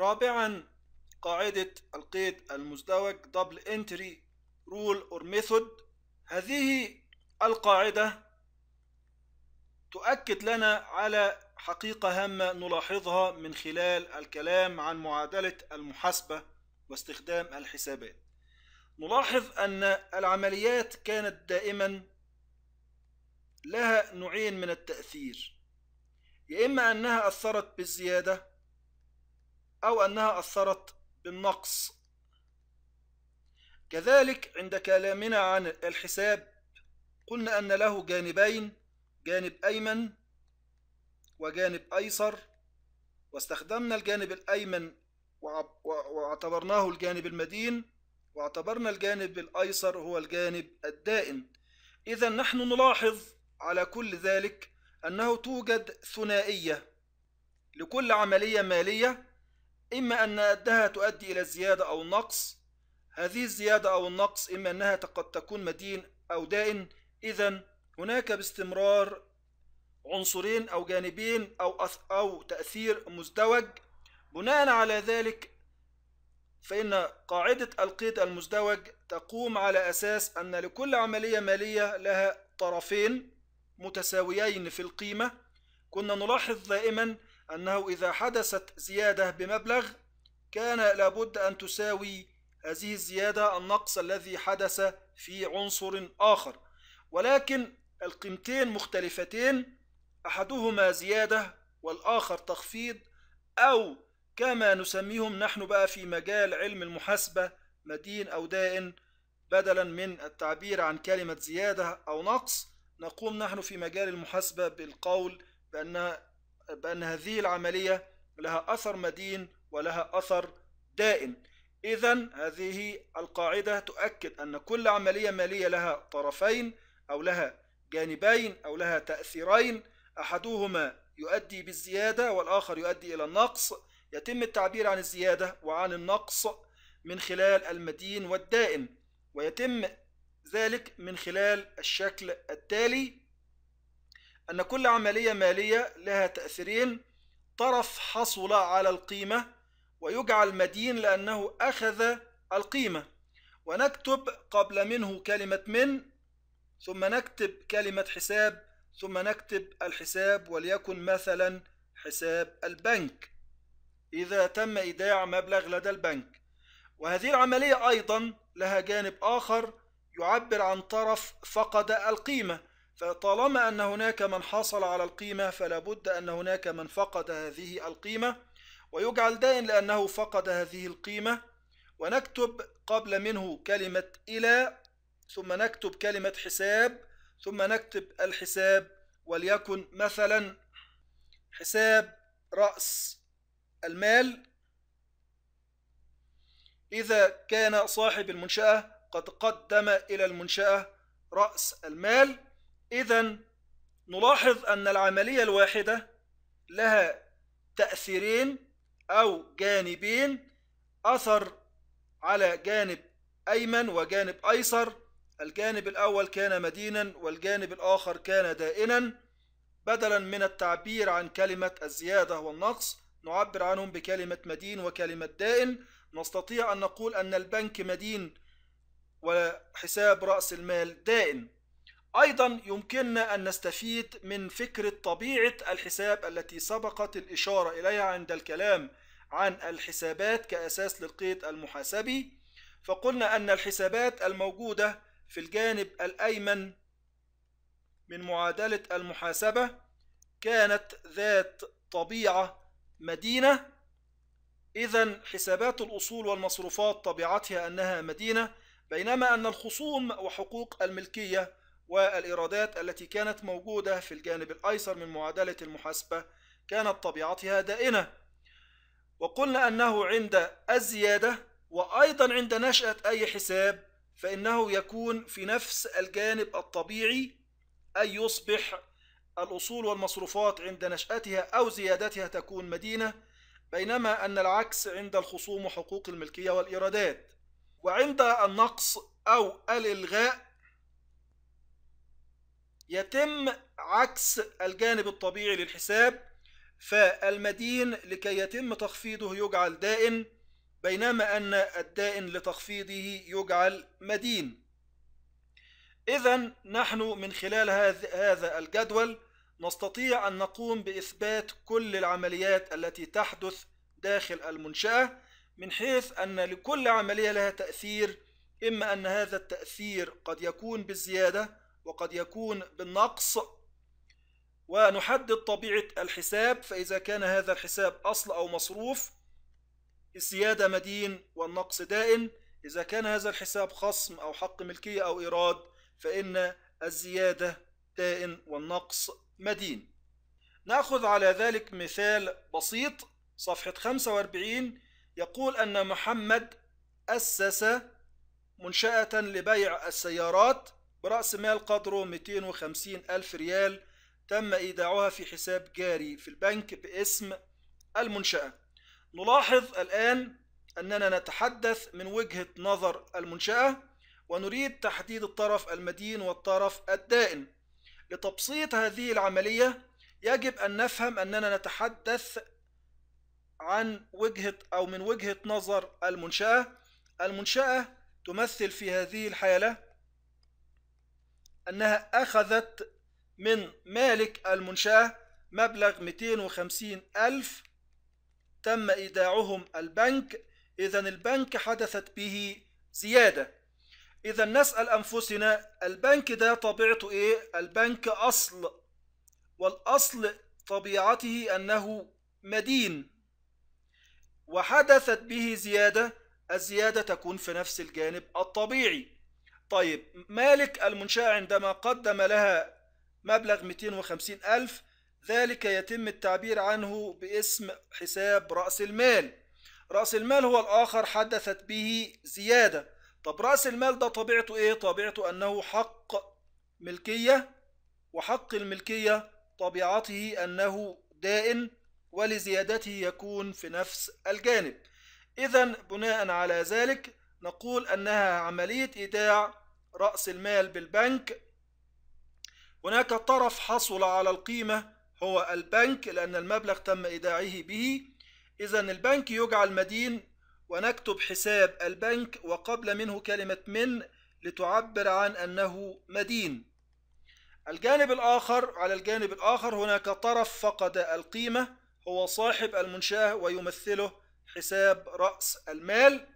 رابعا قاعدة القيد المزدوج دبل انتري رول اور ميثود هذه القاعدة تؤكد لنا على حقيقة هامة نلاحظها من خلال الكلام عن معادلة المحاسبة واستخدام الحسابات نلاحظ أن العمليات كانت دائما لها نوعين من التأثير يا إما أنها أثرت بالزيادة أو أنها أثرت بالنقص كذلك عند كلامنا عن الحساب قلنا أن له جانبين جانب أيمن وجانب أيسر واستخدمنا الجانب الأيمن واعتبرناه الجانب المدين واعتبرنا الجانب الأيسر هو الجانب الدائن إذا نحن نلاحظ على كل ذلك أنه توجد ثنائية لكل عملية مالية إما أن أدها تؤدي إلى الزيادة أو النقص هذه الزيادة أو النقص إما أنها قد تكون مدين أو دائن إذا هناك باستمرار عنصرين أو جانبين أو أث أو تأثير مزدوج بناء على ذلك فإن قاعدة القيد المزدوج تقوم على أساس أن لكل عملية مالية لها طرفين متساويين في القيمة كنا نلاحظ دائما أنه إذا حدثت زيادة بمبلغ كان لابد أن تساوي هذه الزيادة النقص الذي حدث في عنصر آخر ولكن القيمتين مختلفتين أحدهما زيادة والآخر تخفيض أو كما نسميهم نحن بقى في مجال علم المحاسبة مدين أو دائن بدلا من التعبير عن كلمة زيادة أو نقص نقوم نحن في مجال المحاسبة بالقول بأن بأن هذه العملية لها أثر مدين ولها أثر دائم إذا هذه القاعدة تؤكد أن كل عملية مالية لها طرفين أو لها جانبين أو لها تأثيرين أحدهما يؤدي بالزيادة والآخر يؤدي إلى النقص يتم التعبير عن الزيادة وعن النقص من خلال المدين والدائم ويتم ذلك من خلال الشكل التالي أن كل عملية مالية لها تأثيرين طرف حصل على القيمة ويجعل مدين لأنه أخذ القيمة ونكتب قبل منه كلمة من ثم نكتب كلمة حساب ثم نكتب الحساب وليكن مثلا حساب البنك إذا تم إيداع مبلغ لدى البنك وهذه العملية أيضا لها جانب آخر يعبر عن طرف فقد القيمة فطالما أن هناك من حصل على القيمة فلا بد أن هناك من فقد هذه القيمة ويجعل دائن لأنه فقد هذه القيمة ونكتب قبل منه كلمة إلى ثم نكتب كلمة حساب ثم نكتب الحساب وليكن مثلا حساب رأس المال إذا كان صاحب المنشأة قد قدم إلى المنشأة رأس المال إذا نلاحظ أن العملية الواحدة لها تأثيرين أو جانبين أثر على جانب أيمن وجانب أيسر الجانب الأول كان مدينا والجانب الآخر كان دائنا بدلا من التعبير عن كلمة الزيادة والنقص نعبر عنهم بكلمة مدين وكلمة دائن نستطيع أن نقول أن البنك مدين وحساب رأس المال دائن أيضا يمكننا أن نستفيد من فكرة طبيعة الحساب التي سبقت الإشارة إليها عند الكلام عن الحسابات كأساس للقيد المحاسبي فقلنا أن الحسابات الموجودة في الجانب الأيمن من معادلة المحاسبة كانت ذات طبيعة مدينة إذا حسابات الأصول والمصروفات طبيعتها أنها مدينة بينما أن الخصوم وحقوق الملكية والإيرادات التي كانت موجودة في الجانب الأيسر من معادلة المحاسبة كانت طبيعتها دائنة وقلنا أنه عند الزيادة وأيضا عند نشأة أي حساب فإنه يكون في نفس الجانب الطبيعي أي يصبح الأصول والمصروفات عند نشأتها أو زيادتها تكون مدينة بينما أن العكس عند الخصوم وحقوق الملكية والإيرادات وعند النقص أو الإلغاء يتم عكس الجانب الطبيعي للحساب فالمدين لكي يتم تخفيضه يجعل دائن بينما أن الدائن لتخفيضه يجعل مدين إذا نحن من خلال هذا الجدول نستطيع أن نقوم بإثبات كل العمليات التي تحدث داخل المنشأة من حيث أن لكل عملية لها تأثير إما أن هذا التأثير قد يكون بالزيادة وقد يكون بالنقص ونحدد طبيعة الحساب فإذا كان هذا الحساب أصل أو مصروف الزيادة مدين والنقص دائن إذا كان هذا الحساب خصم أو حق ملكية أو إيراد فإن الزيادة دائن والنقص مدين نأخذ على ذلك مثال بسيط صفحة 45 يقول أن محمد أسس منشأة لبيع السيارات برأس مال قدره 250 ألف ريال تم إيداعها في حساب جاري في البنك باسم المنشأة نلاحظ الآن أننا نتحدث من وجهة نظر المنشأة ونريد تحديد الطرف المدين والطرف الدائن لتبسيط هذه العملية يجب أن نفهم أننا نتحدث عن وجهة أو من وجهة نظر المنشأة المنشأة تمثل في هذه الحالة أنها أخذت من مالك المنشاة مبلغ 250 ألف تم إيداعهم البنك إذا البنك حدثت به زيادة إذا نسأل أنفسنا البنك ده طبيعته إيه؟ البنك أصل والأصل طبيعته أنه مدين وحدثت به زيادة الزيادة تكون في نفس الجانب الطبيعي طيب مالك المنشأة عندما قدم لها مبلغ 250 ألف ذلك يتم التعبير عنه باسم حساب رأس المال رأس المال هو الآخر حدثت به زيادة طب رأس المال ده طبيعته إيه؟ طبيعته أنه حق ملكية وحق الملكية طبيعته أنه دائن ولزيادته يكون في نفس الجانب إذا بناء على ذلك نقول أنها عملية إيداع رأس المال بالبنك هناك طرف حصل على القيمة هو البنك لأن المبلغ تم إيداعه به إذا البنك يجعل مدين ونكتب حساب البنك وقبل منه كلمة من لتعبر عن أنه مدين الجانب الآخر على الجانب الآخر هناك طرف فقد القيمة هو صاحب المنشأة ويمثله حساب رأس المال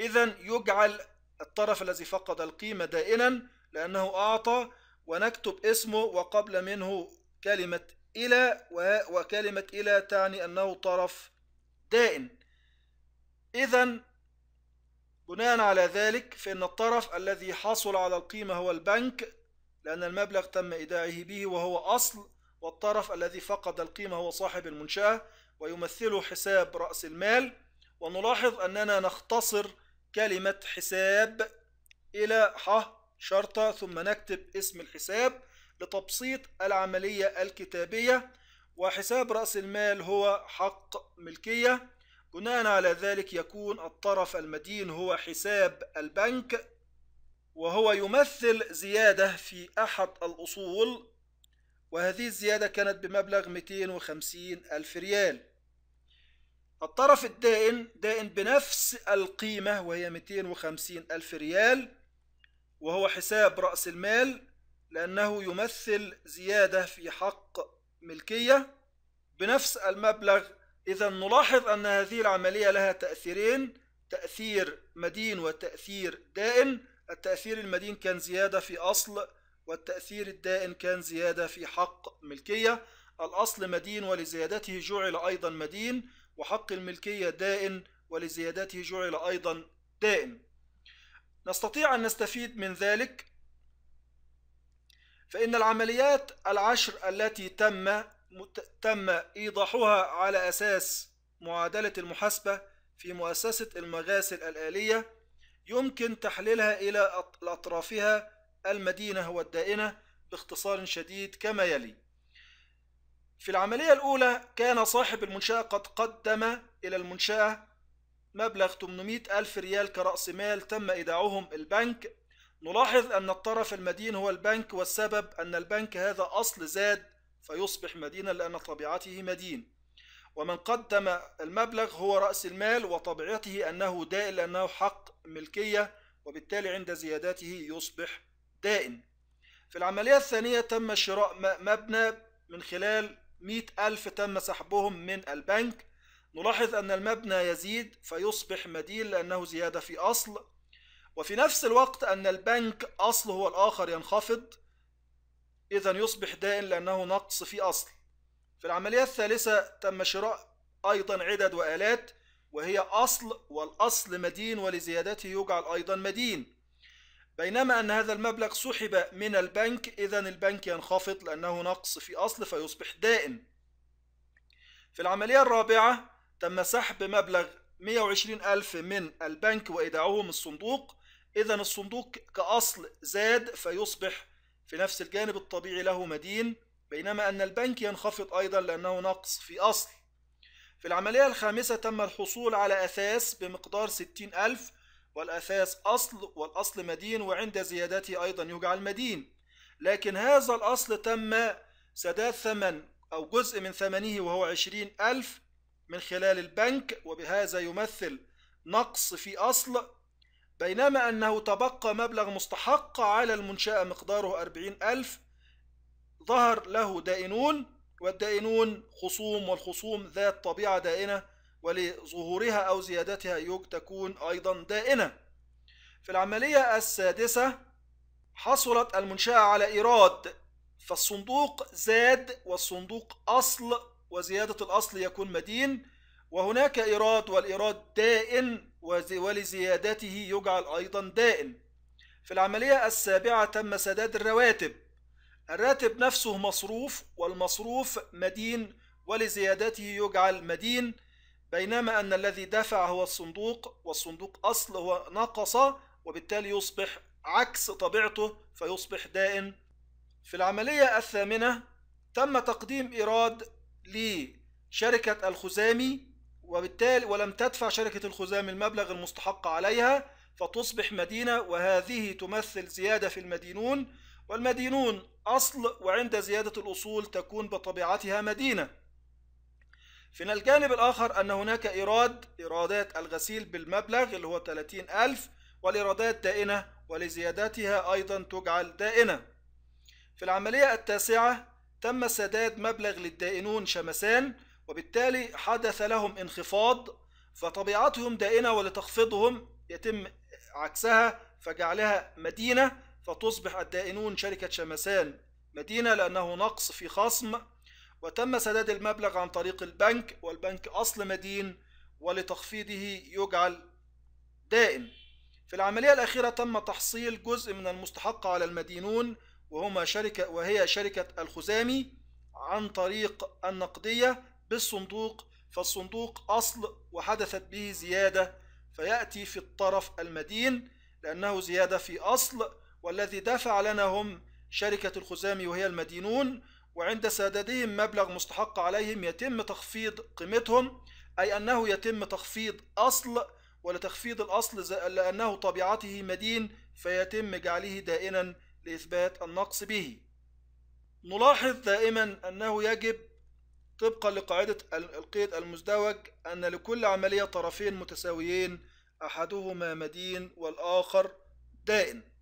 إذا يجعل الطرف الذي فقد القيمة دائما لأنه أعطى ونكتب اسمه وقبل منه كلمة إلى وكلمة إلى تعني أنه طرف دائن إذا بناء على ذلك فإن الطرف الذي حصل على القيمة هو البنك لأن المبلغ تم إيداعه به وهو أصل والطرف الذي فقد القيمة هو صاحب المنشأة ويمثله حساب رأس المال ونلاحظ أننا نختصر كلمة حساب إلى ح شرطة ثم نكتب اسم الحساب لتبسيط العملية الكتابية وحساب رأس المال هو حق ملكية بناء على ذلك يكون الطرف المدين هو حساب البنك وهو يمثل زيادة في أحد الأصول وهذه الزيادة كانت بمبلغ 250 ألف ريال الطرف الدائن دائن بنفس القيمة وهي 250 ألف ريال وهو حساب رأس المال لأنه يمثل زيادة في حق ملكية بنفس المبلغ إذا نلاحظ أن هذه العملية لها تأثيرين تأثير مدين وتأثير دائن التأثير المدين كان زيادة في أصل والتأثير الدائن كان زيادة في حق ملكية الأصل مدين ولزيادته جعل أيضا مدين وحق الملكية دائن ولزيادته جعل أيضا دائم نستطيع أن نستفيد من ذلك فإن العمليات العشر التي تم تم إيضاحها على أساس معادلة المحاسبة في مؤسسة المغاسل الآلية يمكن تحليلها إلى أطرافها المدينة والدائنة باختصار شديد كما يلي في العملية الأولى كان صاحب المنشأة قد قدم إلى المنشأة مبلغ 800 ألف ريال كرأس مال تم إيداعهم البنك نلاحظ أن الطرف المدين هو البنك والسبب أن البنك هذا أصل زاد فيصبح مدينا لأن طبيعته مدين ومن قدم المبلغ هو رأس المال وطبيعته أنه دائن لأنه حق ملكية وبالتالي عند زيادته يصبح دائن في العملية الثانية تم شراء مبنى من خلال مئة ألف تم سحبهم من البنك نلاحظ أن المبنى يزيد فيصبح مدين لأنه زيادة في أصل وفي نفس الوقت أن البنك أصل هو الآخر ينخفض إذا يصبح دائن لأنه نقص في أصل في العملية الثالثة تم شراء أيضا عدد وآلات وهي أصل والأصل مدين ولزيادته يجعل أيضا مدين بينما أن هذا المبلغ سحب من البنك إذا البنك ينخفض لأنه نقص في أصل فيصبح دائم في العملية الرابعة تم سحب مبلغ 120 ألف من البنك وإيداعهم الصندوق إذا الصندوق كأصل زاد فيصبح في نفس الجانب الطبيعي له مدين بينما أن البنك ينخفض أيضا لأنه نقص في أصل في العملية الخامسة تم الحصول على أثاث بمقدار 60 ألف والأثاث أصل والأصل مدين وعند زيادته أيضا يجعل مدين لكن هذا الأصل تم سداد ثمن أو جزء من ثمنه وهو عشرين ألف من خلال البنك وبهذا يمثل نقص في أصل بينما أنه تبقى مبلغ مستحق على المنشأة مقداره أربعين ألف ظهر له دائنون والدائنون خصوم والخصوم ذات طبيعة دائنة ولظهورها أو زيادتها يوج تكون أيضا دائنة في العملية السادسة حصلت المنشأة على إيراد فالصندوق زاد والصندوق أصل وزيادة الأصل يكون مدين وهناك إيراد والإيراد دائن ولزيادته يجعل أيضا دائن في العملية السابعة تم سداد الرواتب الراتب نفسه مصروف والمصروف مدين ولزيادته يجعل مدين بينما أن الذي دفع هو الصندوق والصندوق أصل هو نقص وبالتالي يصبح عكس طبيعته فيصبح دائن في العملية الثامنة تم تقديم إيراد لشركة الخزامي وبالتالي ولم تدفع شركة الخزامي المبلغ المستحق عليها فتصبح مدينة وهذه تمثل زيادة في المدينون والمدينون أصل وعند زيادة الأصول تكون بطبيعتها مدينة من الجانب الآخر أن هناك إيراد إيرادات الغسيل بالمبلغ اللي هو 30 ألف والإيرادات دائنة ولزيادتها أيضا تجعل دائنة في العملية التاسعة تم سداد مبلغ للدائنون شمسان وبالتالي حدث لهم انخفاض فطبيعتهم دائنة ولتخفيضهم يتم عكسها فجعلها مدينة فتصبح الدائنون شركة شمسان مدينة لأنه نقص في خصم وتم سداد المبلغ عن طريق البنك والبنك أصل مدين ولتخفيضه يجعل دائم في العملية الأخيرة تم تحصيل جزء من المستحق على المدينون وهما شركة وهي شركة الخزامي عن طريق النقدية بالصندوق فالصندوق أصل وحدثت به زيادة فيأتي في الطرف المدين لأنه زيادة في أصل والذي دفع لنا هم شركة الخزامي وهي المدينون وعند سدادهم مبلغ مستحق عليهم يتم تخفيض قيمتهم أي أنه يتم تخفيض أصل ولتخفيض الأصل لأنه طبيعته مدين فيتم جعله دائنا لإثبات النقص به نلاحظ دائما أنه يجب طبقا لقاعدة القيد المزدوج أن لكل عملية طرفين متساويين أحدهما مدين والآخر دائن